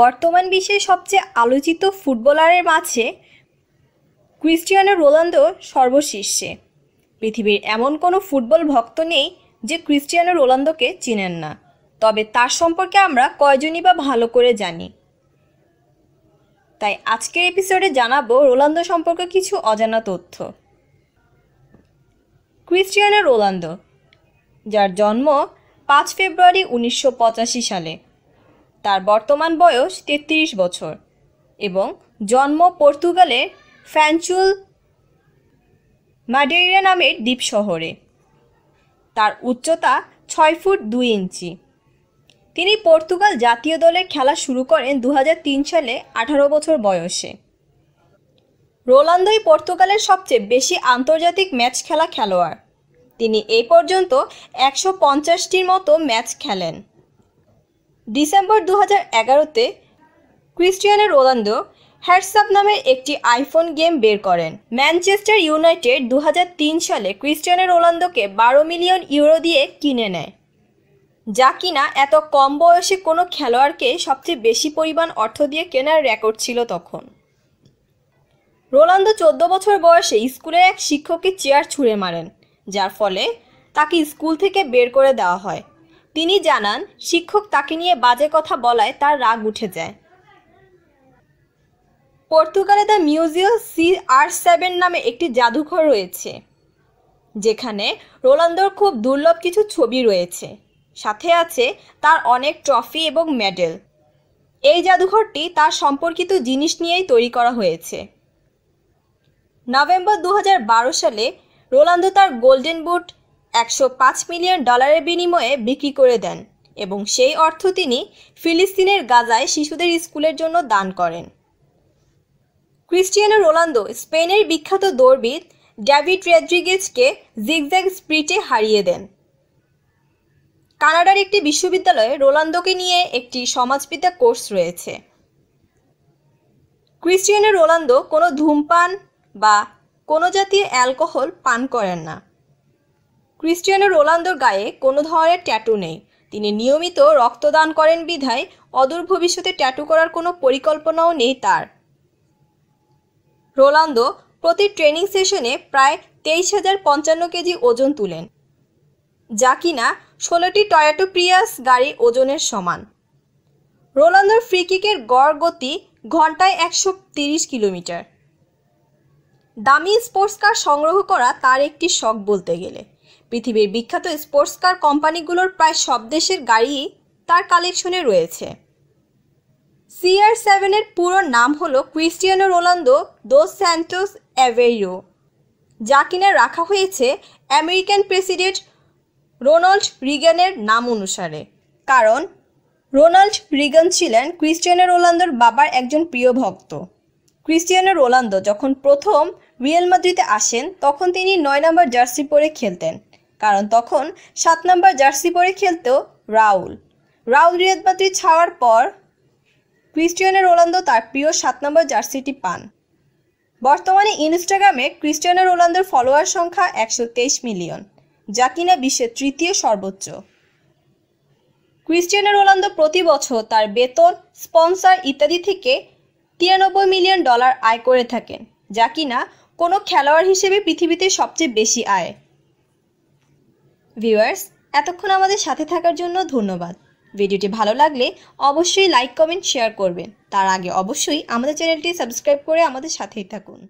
বর্তমান বিশ্বের সবচেয়ে আলোচিত ফুটবলারের মাঝে ক্রিস্টিয়ানো রোনালদো সর্বশীর্ষে পৃথিবীর এমন কোনো ফুটবল ভক্ত নেই যে ক্রিস্টিয়ানো রোনালদোকে চিনেন না তবে তার সম্পর্কে আমরা কয়জনই বা ভালো করে জানি তাই আজকের এপিসোডে জানাবো রোনালদো সম্পর্কে কিছু অজানা তথ্য ক্রিস্টিয়ানো রোনালদো যার জন্ম পাঁচ ফেব্রুয়ারি উনিশশো সালে তার বর্তমান বয়স তেত্রিশ বছর এবং জন্ম পর্তুগালের ফ্যানচুল মাডেইরা নামের দ্বীপ শহরে তার উচ্চতা ছয় ফুট দুই ইঞ্চি তিনি পর্তুগাল জাতীয় দলে খেলা শুরু করেন দু সালে আঠারো বছর বয়সে রোলান্দোই পর্তুগালের সবচেয়ে বেশি আন্তর্জাতিক ম্যাচ খেলা খেলোয়াড় তিনি এই পর্যন্ত একশো পঞ্চাশটির মতো ম্যাচ খেলেন ডিসেম্বর দু হাজার এগারোতে ক্রিস্টিয়ানের রোনাল্ডো হ্যাটসাপ নামে একটি আইফোন গেম বের করেন ম্যানচেস্টার ইউনাইটেড দু সালে ক্রিস্টিয়ানো রোনাল্ডোকে বারো মিলিয়ন ইউরো দিয়ে কিনে নেয় যা কিনা এত কম বয়সে কোনো খেলোয়াড়কে সবচেয়ে বেশি পরিমাণ অর্থ দিয়ে কেনার রেকর্ড ছিল তখন রোনাল্ডো চোদ্দ বছর বয়সে স্কুলের এক শিক্ষককে চেয়ার ছুঁড়ে মারেন যার ফলে তাকে স্কুল থেকে বের করে দেওয়া হয় তিনি জানান শিক্ষক তাকে নিয়ে বাজে কথা বলায় তার রাগ উঠে যায় পর্তুগালে the museum C R seven নামে একটি জাদুঘর রয়েছে যেখানে রোলান্দোর খুব দুর্লভ কিছু ছবি রয়েছে সাথে আছে তার অনেক ট্রফি এবং মেডেল এই জাদুঘরটি তার সম্পর্কিত জিনিস নিয়েই তৈরি করা হয়েছে নভেম্বর দু সালে রোলান্দো তার গোল্ডেন বুট একশো পাঁচ মিলিয়ন ডলারের বিনিময়ে বিক্রি করে দেন এবং সেই অর্থ তিনি ফিলিস্তিনের গাজায় শিশুদের স্কুলের জন্য দান করেন ক্রিস্টিয়ানো রোনালদো স্পেনের বিখ্যাত দৌড়বিদ ড্যাভিড রেড্রিগেজকে জিগজ্যাগ স্প্রিটে হারিয়ে দেন কানাডার একটি বিশ্ববিদ্যালয়ে রোনালদোকে নিয়ে একটি সমাজবিদ্যা কোর্স রয়েছে ক্রিস্টিয়ানো রোনালদো কোনো ধূমপান বা কোনো জাতীয় অ্যালকোহল পান করেন না ক্রিস্টিয়ানো রোনালদোর গায়ে কোনো ধরনের ট্যাটু নেই তিনি নিয়মিত রক্তদান করেন বিধায় অদূর ভবিষ্যতে ট্যাটু করার কোনো পরিকল্পনাও নেই তার রোনালদো প্রতি ট্রেনিং সেশনে প্রায় তেইশ হাজার পঞ্চান্ন কেজি ওজন তুলেন যা কিনা ষোলোটি টয়াটো প্রিয়াস গাড়ির ওজনের সমান রোনালদোর ফ্রিকিকের গড় গতি ঘন্টায় একশো তিরিশ কিলোমিটার দামি স্পোর্টস কার সংগ্রহ করা তার একটি শখ বলতে গেলে পৃথিবীর বিখ্যাত স্পোর্টস কার কোম্পানিগুলোর প্রায় সব দেশের গাড়িই তার কালেকশনে রয়েছে সিআর সেভেনের পুরো নাম হলো Cristiano Ronaldo dos Santos Aveiro যা কিনা রাখা হয়েছে আমেরিকান প্রেসিডেন্ট রোনাল্ড রিগানের নাম অনুসারে কারণ রোনাল্ড রিগান ছিলেন ক্রিস্টিয়ানো রোনালদোর বাবার একজন প্রিয় ভক্ত ক্রিস্টিয়ানো রোনালদো যখন প্রথম রিয়েল মাদ্রিদে আসেন তখন তিনি নয় নম্বর জার্সি পরে খেলতেন কারণ তখন সাত নম্বর জার্সি পরে খেলত রাউল রাউল রিয়াদ ছাওয়ার পর ক্রিস্টিয়ানো রোনালদো তার প্রিয় সাত নম্বর জার্সিটি পান বর্তমানে ইনস্টাগ্রামে ক্রিস্টিয়ানো রোনালদোর ফলোয়ার সংখ্যা একশো মিলিয়ন যা কিনা বিশ্বের তৃতীয় সর্বোচ্চ ক্রিস্টিয়ানো রোনালদো প্রতি বছর তার বেতন স্পন্সার ইত্যাদি থেকে তিরানব্বই মিলিয়ন ডলার আয় করে থাকেন যা কিনা কোনো খেলোয়াড় হিসেবে পৃথিবীতে সবচেয়ে বেশি আয় ভিউয়ার্স এতক্ষণ আমাদের সাথে থাকার জন্য ধন্যবাদ ভিডিওটি ভালো লাগলে অবশ্যই লাইক কমেন্ট শেয়ার করবেন তার আগে অবশ্যই আমাদের চ্যানেলটি সাবস্ক্রাইব করে আমাদের সাথেই থাকুন